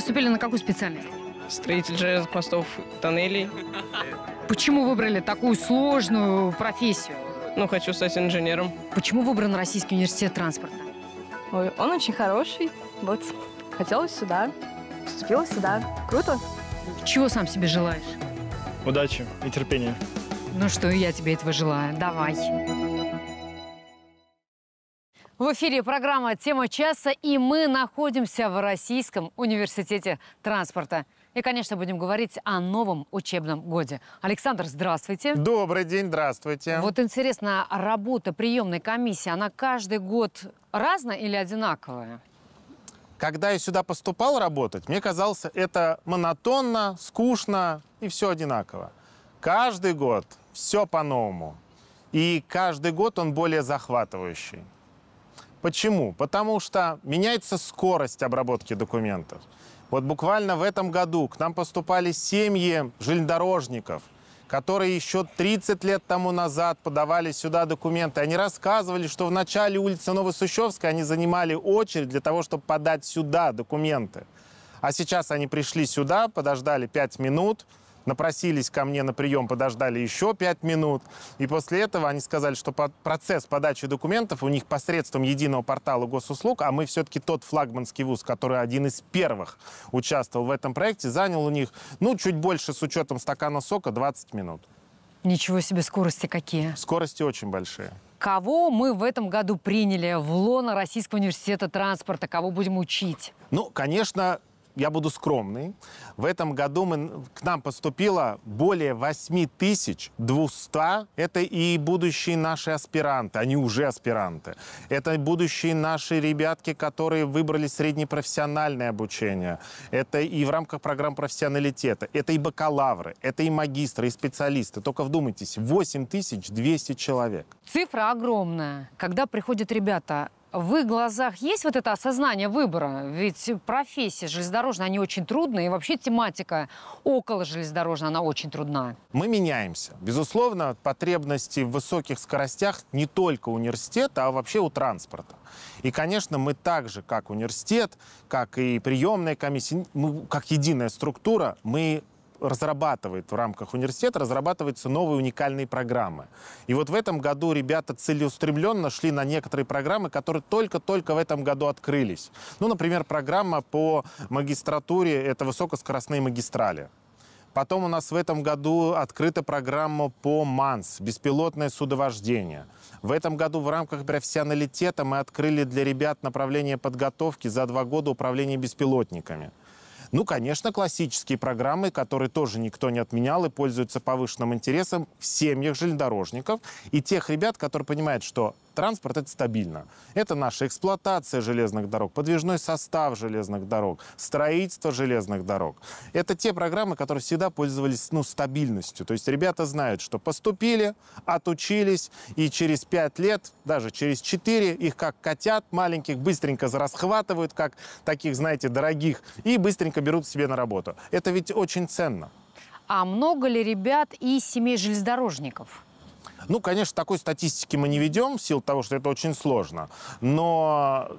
поступили на какую специальность? Строитель железных мостов, тоннелей. Почему выбрали такую сложную профессию? Ну, хочу стать инженером. Почему выбран Российский университет транспорта? Ой, он очень хороший. Вот, хотелось сюда, поступила сюда. Круто. Чего сам себе желаешь? Удачи и терпения. Ну что, я тебе этого желаю. Давай. В эфире программа «Тема часа» и мы находимся в Российском университете транспорта. И, конечно, будем говорить о новом учебном годе. Александр, здравствуйте. Добрый день, здравствуйте. Вот интересно, работа приемной комиссии, она каждый год разная или одинаковая? Когда я сюда поступал работать, мне казалось, это монотонно, скучно и все одинаково. Каждый год все по-новому. И каждый год он более захватывающий. Почему? Потому что меняется скорость обработки документов. Вот буквально в этом году к нам поступали семьи железнодорожников, которые еще 30 лет тому назад подавали сюда документы. Они рассказывали, что в начале улицы Новосущевской они занимали очередь для того, чтобы подать сюда документы. А сейчас они пришли сюда, подождали 5 минут – напросились ко мне на прием, подождали еще пять минут. И после этого они сказали, что процесс подачи документов у них посредством единого портала госуслуг, а мы все-таки тот флагманский вуз, который один из первых участвовал в этом проекте, занял у них, ну, чуть больше с учетом стакана сока, 20 минут. Ничего себе, скорости какие. Скорости очень большие. Кого мы в этом году приняли в лоно Российского университета транспорта? Кого будем учить? Ну, конечно, я буду скромный, в этом году мы, к нам поступило более 8200. Это и будущие наши аспиранты, они уже аспиранты. Это будущие наши ребятки, которые выбрали среднепрофессиональное обучение. Это и в рамках программ профессионалитета. Это и бакалавры, это и магистры, и специалисты. Только вдумайтесь, 8200 человек. Цифра огромная. Когда приходят ребята в их глазах есть вот это осознание выбора? Ведь профессия железнодорожная, они очень трудные, и вообще тематика около железнодорожной, она очень трудна. Мы меняемся. Безусловно, потребности в высоких скоростях не только университета, а вообще у транспорта. И, конечно, мы также, как университет, как и приемная комиссия, мы, ну, как единая структура, мы разрабатывает в рамках университета, разрабатываются новые уникальные программы. И вот в этом году ребята целеустремленно шли на некоторые программы, которые только-только в этом году открылись. Ну, например, программа по магистратуре — это высокоскоростные магистрали. Потом у нас в этом году открыта программа по МАНС, беспилотное судовождение. В этом году в рамках профессионалитета мы открыли для ребят направление подготовки за два года управления беспилотниками. Ну, конечно, классические программы, которые тоже никто не отменял и пользуются повышенным интересом в семьях железнодорожников и тех ребят, которые понимают, что транспорт – это стабильно. Это наша эксплуатация железных дорог, подвижной состав железных дорог, строительство железных дорог. Это те программы, которые всегда пользовались ну, стабильностью. То есть ребята знают, что поступили, отучились, и через 5 лет, даже через 4, их как котят маленьких быстренько расхватывают, как таких, знаете, дорогих, и быстренько берут себе на работу. Это ведь очень ценно. А много ли ребят и семей железнодорожников? Ну, конечно, такой статистики мы не ведем в силу того, что это очень сложно. Но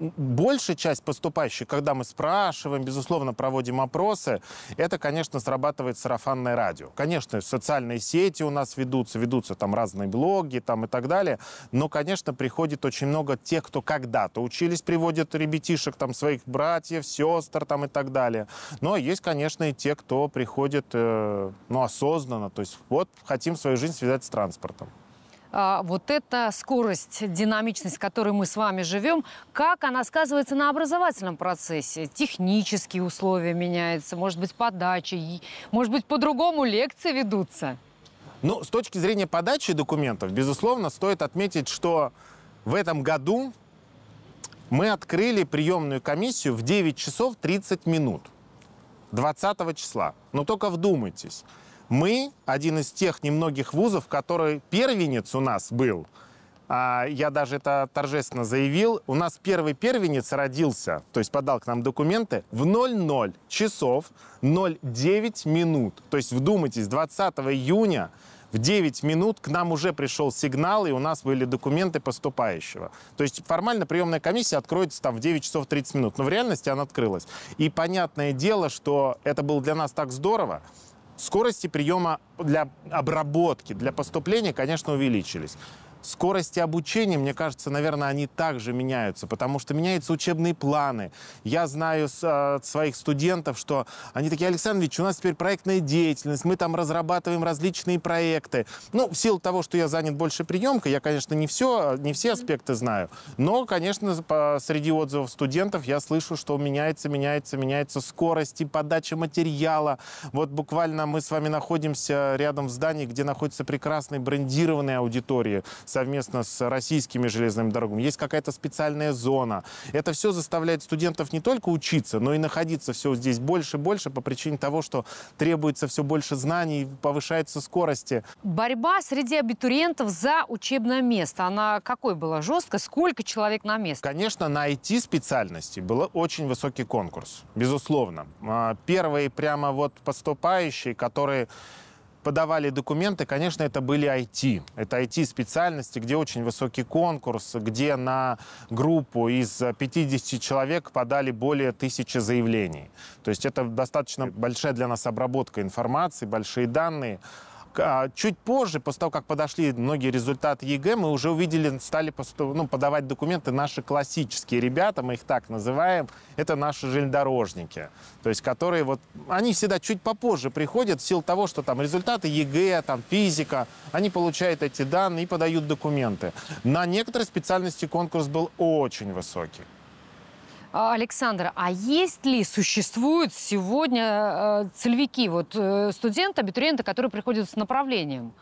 большая часть поступающих, когда мы спрашиваем, безусловно, проводим опросы, это, конечно, срабатывает сарафанное радио. Конечно, социальные сети у нас ведутся, ведутся там разные блоги там и так далее, но, конечно, приходит очень много тех, кто когда-то учились, приводят ребятишек, там, своих братьев, сестр там и так далее. Но есть, конечно, и те, кто приходит, э, ну, осознанно, то есть вот хотим свою жизнь связать с транспортом. А, вот эта скорость, динамичность, с которой мы с вами живем, как она сказывается на образовательном процессе? Технические условия меняются, может быть, подача, может быть, по-другому лекции ведутся? Ну, с точки зрения подачи документов, безусловно, стоит отметить, что в этом году мы открыли приемную комиссию в 9 часов 30 минут 20 числа. Но только вдумайтесь, мы один из тех немногих вузов, который первенец у нас был. А, я даже это торжественно заявил. У нас первый первенец родился, то есть подал к нам документы, в 00 часов 09 минут. То есть вдумайтесь, 20 июня в 9 минут к нам уже пришел сигнал, и у нас были документы поступающего. То есть формально приемная комиссия откроется там в 9 часов 30 минут, но в реальности она открылась. И понятное дело, что это было для нас так здорово, скорости приема для обработки, для поступления, конечно, увеличились скорости обучения, мне кажется, наверное, они также меняются, потому что меняются учебные планы. Я знаю с, э, своих студентов, что они такие, Александр Ильич, у нас теперь проектная деятельность, мы там разрабатываем различные проекты. Ну, в силу того, что я занят больше приемкой, я, конечно, не все, не все аспекты знаю, но, конечно, по, среди отзывов студентов я слышу, что меняется, меняется, меняется скорость и подача материала. Вот буквально мы с вами находимся рядом в здании, где находится прекрасная брендированная аудитория совместно с российскими железными дорогами, есть какая-то специальная зона. Это все заставляет студентов не только учиться, но и находиться все здесь больше и больше по причине того, что требуется все больше знаний, повышаются скорости. Борьба среди абитуриентов за учебное место, она какой была жесткая? Сколько человек на место? Конечно, на IT-специальности был очень высокий конкурс, безусловно. А, Первые прямо вот поступающие, которые подавали документы, конечно, это были IT. Это IT-специальности, где очень высокий конкурс, где на группу из 50 человек подали более тысячи заявлений. То есть это достаточно большая для нас обработка информации, большие данные. А, чуть позже, после того, как подошли многие результаты ЕГЭ, мы уже увидели, стали ну, подавать документы наши классические ребята, мы их так называем, это наши железнодорожники, то есть которые вот, они всегда чуть попозже приходят в силу того, что там результаты ЕГЭ, там физика, они получают эти данные и подают документы. На некоторые специальности конкурс был очень высокий. А, Александр, а есть ли, существуют сегодня э, целевики, вот э, студенты, абитуриенты, которые приходят с направлением?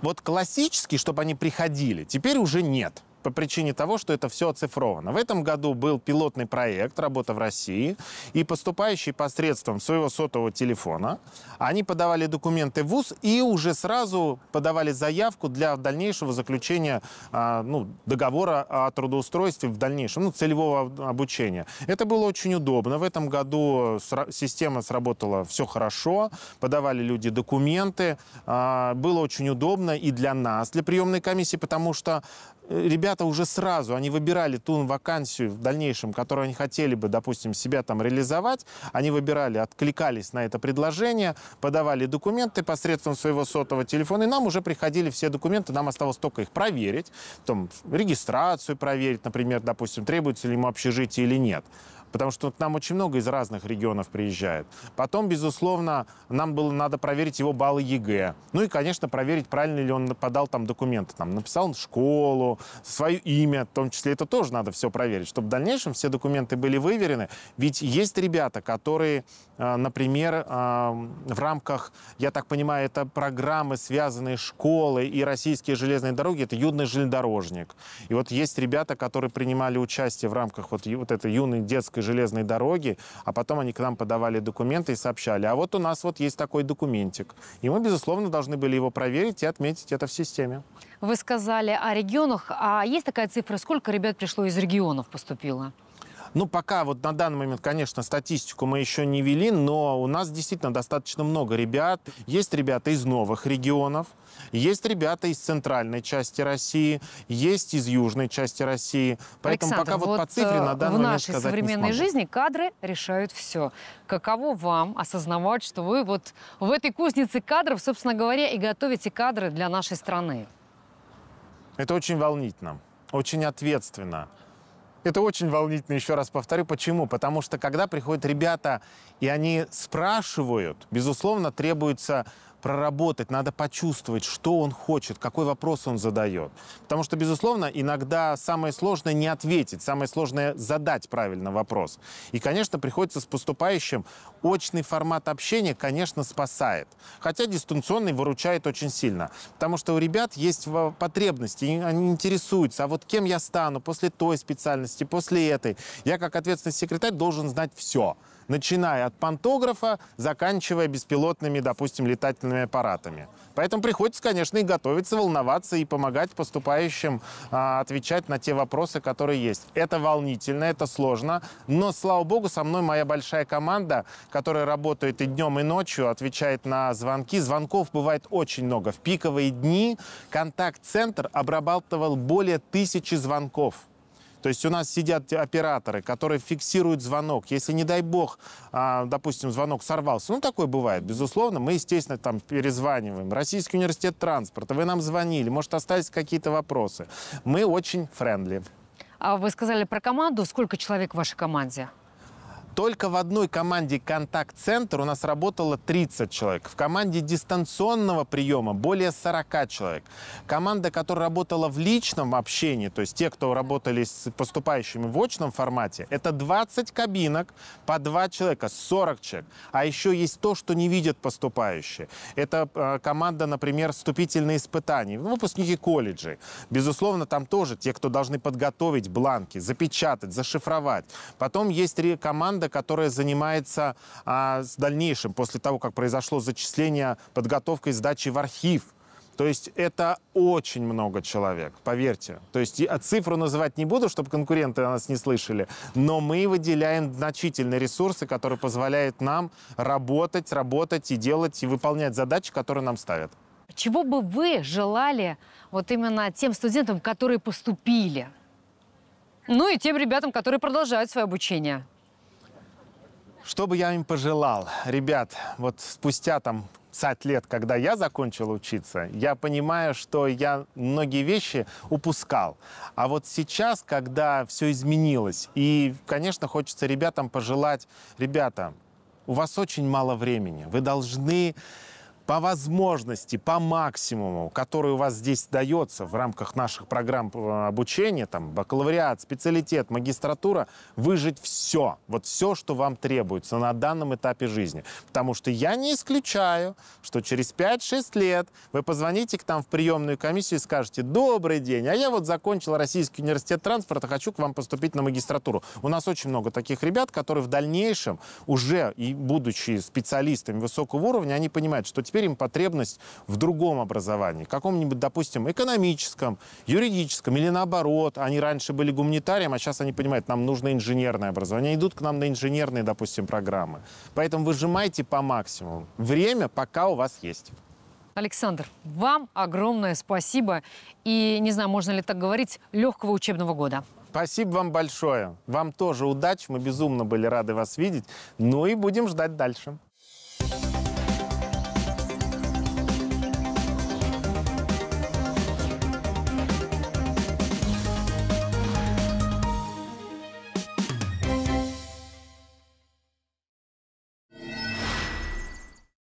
Вот классически, чтобы они приходили, теперь уже нет по причине того, что это все оцифровано. В этом году был пилотный проект «Работа в России», и поступающие посредством своего сотового телефона, они подавали документы в ВУЗ и уже сразу подавали заявку для дальнейшего заключения а, ну, договора о трудоустройстве в дальнейшем, ну, целевого обучения. Это было очень удобно. В этом году система сработала все хорошо, подавали люди документы, а, было очень удобно и для нас, для приемной комиссии, потому что ребята уже сразу, они выбирали ту вакансию в дальнейшем, которую они хотели бы, допустим, себя там реализовать, они выбирали, откликались на это предложение, подавали документы посредством своего сотового телефона, и нам уже приходили все документы, нам оставалось только их проверить, там, регистрацию проверить, например, допустим, требуется ли ему общежитие или нет потому что вот нам очень много из разных регионов приезжает. Потом, безусловно, нам было надо проверить его баллы ЕГЭ. Ну и, конечно, проверить, правильно ли он подал там документы. Там написал школу, свое имя, в том числе это тоже надо все проверить, чтобы в дальнейшем все документы были выверены. Ведь есть ребята, которые, э, например, э, в рамках, я так понимаю, это программы, связанные с школой и российские железные дороги, это юный железнодорожник. И вот есть ребята, которые принимали участие в рамках вот, вот этой юной детской Московской железной дороги, а потом они к нам подавали документы и сообщали, а вот у нас вот есть такой документик. И мы, безусловно, должны были его проверить и отметить это в системе. Вы сказали о регионах. А есть такая цифра, сколько ребят пришло из регионов поступило? Ну, пока вот на данный момент, конечно, статистику мы еще не вели, но у нас действительно достаточно много ребят. Есть ребята из новых регионов, есть ребята из центральной части России, есть из южной части России. Поэтому Александр, пока вот, вот по цифре э, на данный в момент сказать В нашей современной жизни кадры решают все. Каково вам осознавать, что вы вот в этой кузнице кадров, собственно говоря, и готовите кадры для нашей страны? Это очень волнительно, очень ответственно. Это очень волнительно, еще раз повторю. Почему? Потому что когда приходят ребята, и они спрашивают, безусловно, требуется проработать, надо почувствовать, что он хочет, какой вопрос он задает. Потому что, безусловно, иногда самое сложное не ответить, самое сложное задать правильно вопрос. И, конечно, приходится с поступающим. Очный формат общения, конечно, спасает. Хотя дистанционный выручает очень сильно. Потому что у ребят есть потребности, они интересуются, а вот кем я стану после той специальности, после этой. Я, как ответственный секретарь, должен знать все начиная от пантографа, заканчивая беспилотными, допустим, летательными аппаратами. Поэтому приходится, конечно, и готовиться, волноваться и помогать поступающим а, отвечать на те вопросы, которые есть. Это волнительно, это сложно, но, слава богу, со мной моя большая команда, которая работает и днем, и ночью, отвечает на звонки. Звонков бывает очень много. В пиковые дни контакт-центр обрабатывал более тысячи звонков. То есть у нас сидят операторы, которые фиксируют звонок. Если, не дай бог, а, допустим, звонок сорвался, ну, такое бывает, безусловно, мы, естественно, там перезваниваем. Российский университет транспорта, вы нам звонили, может, остались какие-то вопросы. Мы очень френдли. А вы сказали про команду. Сколько человек в вашей команде? Только в одной команде «Контакт-центр» у нас работало 30 человек. В команде дистанционного приема более 40 человек. Команда, которая работала в личном общении, то есть те, кто работали с поступающими в очном формате, это 20 кабинок по 2 человека, 40 человек. А еще есть то, что не видят поступающие. Это э, команда, например, вступительные испытания, ну, выпускники колледжей. Безусловно, там тоже те, кто должны подготовить бланки, запечатать, зашифровать. Потом есть команда, команда, которая занимается а, с дальнейшим, после того, как произошло зачисление, подготовкой сдачи в архив. То есть это очень много человек, поверьте. То есть цифру называть не буду, чтобы конкуренты нас не слышали, но мы выделяем значительные ресурсы, которые позволяют нам работать, работать и делать, и выполнять задачи, которые нам ставят. Чего бы вы желали вот именно тем студентам, которые поступили? Ну и тем ребятам, которые продолжают свое обучение. Что бы я им пожелал? Ребят, вот спустя там 20 лет, когда я закончил учиться, я понимаю, что я многие вещи упускал. А вот сейчас, когда все изменилось, и, конечно, хочется ребятам пожелать, ребята, у вас очень мало времени, вы должны по возможности, по максимуму, который у вас здесь дается в рамках наших программ э, обучения, там, бакалавриат, специалитет, магистратура, выжить все, вот все, что вам требуется на данном этапе жизни. Потому что я не исключаю, что через 5-6 лет вы позвоните к нам в приемную комиссию и скажете, добрый день, а я вот закончил Российский университет транспорта, хочу к вам поступить на магистратуру. У нас очень много таких ребят, которые в дальнейшем уже и будучи специалистами высокого уровня, они понимают, что теперь теперь им потребность в другом образовании, каком-нибудь, допустим, экономическом, юридическом или наоборот. Они раньше были гуманитарием, а сейчас они понимают, нам нужно инженерное образование. Они идут к нам на инженерные, допустим, программы. Поэтому выжимайте по максимуму время, пока у вас есть. Александр, вам огромное спасибо. И, не знаю, можно ли так говорить, легкого учебного года. Спасибо вам большое. Вам тоже удачи. Мы безумно были рады вас видеть. Ну и будем ждать дальше.